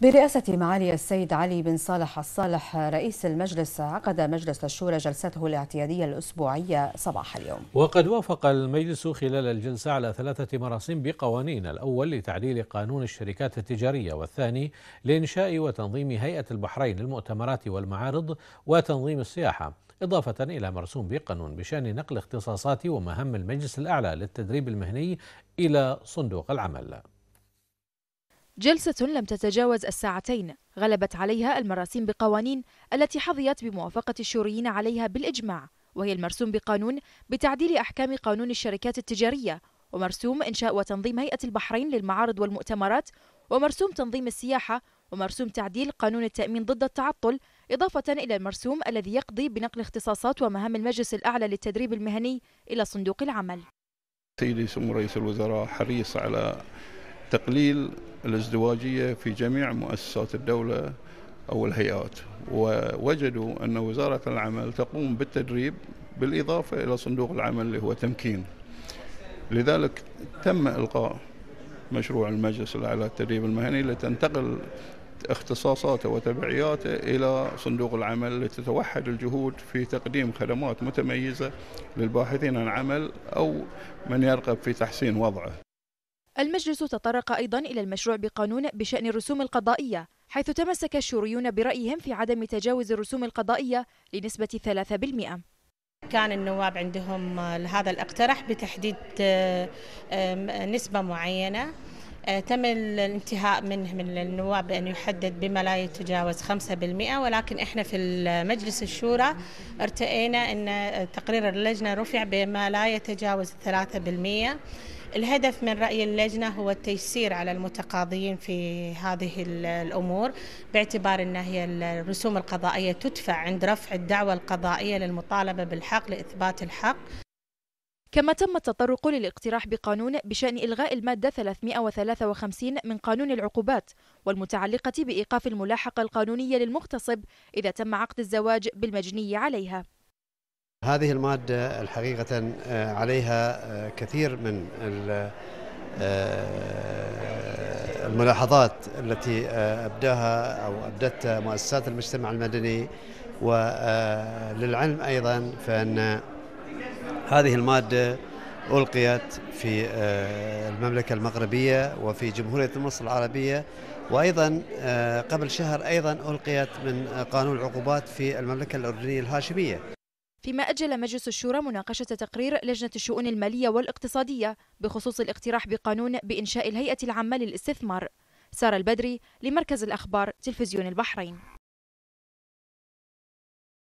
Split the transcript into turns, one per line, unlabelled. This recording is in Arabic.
برئاسة معالي السيد علي بن صالح الصالح رئيس المجلس عقد مجلس الشورى جلسته الاعتيادية الأسبوعية صباح اليوم
وقد وافق المجلس خلال الجلسة على ثلاثة مراسم بقوانين الأول لتعديل قانون الشركات التجارية والثاني لإنشاء وتنظيم هيئة البحرين للمؤتمرات والمعارض وتنظيم السياحة إضافة إلى مرسوم بقانون بشأن نقل اختصاصات ومهام المجلس الأعلى للتدريب المهني إلى صندوق العمل
جلسة لم تتجاوز الساعتين غلبت عليها المراسيم بقوانين التي حظيت بموافقة الشوريين عليها بالإجماع وهي المرسوم بقانون بتعديل أحكام قانون الشركات التجارية ومرسوم إنشاء وتنظيم هيئة البحرين للمعارض والمؤتمرات ومرسوم تنظيم السياحة ومرسوم تعديل قانون التأمين ضد التعطل إضافة إلى المرسوم الذي يقضي بنقل اختصاصات ومهام المجلس الأعلى للتدريب المهني إلى صندوق العمل
سيدي سمو رئيس الوزراء حريص على تقليل الازدواجية في جميع مؤسسات الدولة أو الهيئات ووجدوا أن وزارة العمل تقوم بالتدريب بالإضافة إلى صندوق العمل اللي هو تمكين لذلك تم إلقاء مشروع المجلس الأعلى للتدريب المهني لتنتقل اختصاصاته وتبعياته إلى صندوق العمل لتتوحد الجهود في تقديم خدمات متميزة للباحثين عن عمل أو من يرغب في تحسين وضعه
المجلس تطرق أيضا إلى المشروع بقانون بشأن الرسوم القضائية حيث تمسك الشوريون برأيهم في عدم تجاوز الرسوم القضائية لنسبة 3% كان النواب
عندهم آه، هذا الاقتراح بتحديد آه، آه، نسبة معينة آه، تم الانتهاء منه من النواب بأن يحدد بما لا يتجاوز 5% ولكن احنا في مجلس الشورى ارتئينا أن تقرير اللجنة رفع بما لا يتجاوز 3% الهدف من رأي اللجنة هو التيسير على المتقاضيين في هذه الأمور باعتبار أن هي الرسوم القضائية تدفع عند رفع الدعوة القضائية للمطالبة بالحق لإثبات الحق
كما تم التطرق للاقتراح بقانون بشأن إلغاء المادة 353 من قانون العقوبات والمتعلقة بإيقاف الملاحقة القانونية للمغتصب إذا تم عقد الزواج بالمجني عليها
هذه المادة الحقيقة آه، عليها آه، كثير من آه، الملاحظات التي أبداها أو ابدت مؤسسات المجتمع المدني وللعلم أيضا فأن هذه المادة ألقيت في آه، المملكة المغربية وفي جمهورية مصر العربية وأيضا آه، قبل شهر أيضا ألقيت من آه، قانون العقوبات في المملكة الأردنية الهاشمية
فيما أجل مجلس الشورى مناقشة تقرير لجنة الشؤون المالية والاقتصادية بخصوص الاقتراح بقانون بإنشاء الهيئة العامة للاستثمار سارة البدري لمركز الأخبار تلفزيون البحرين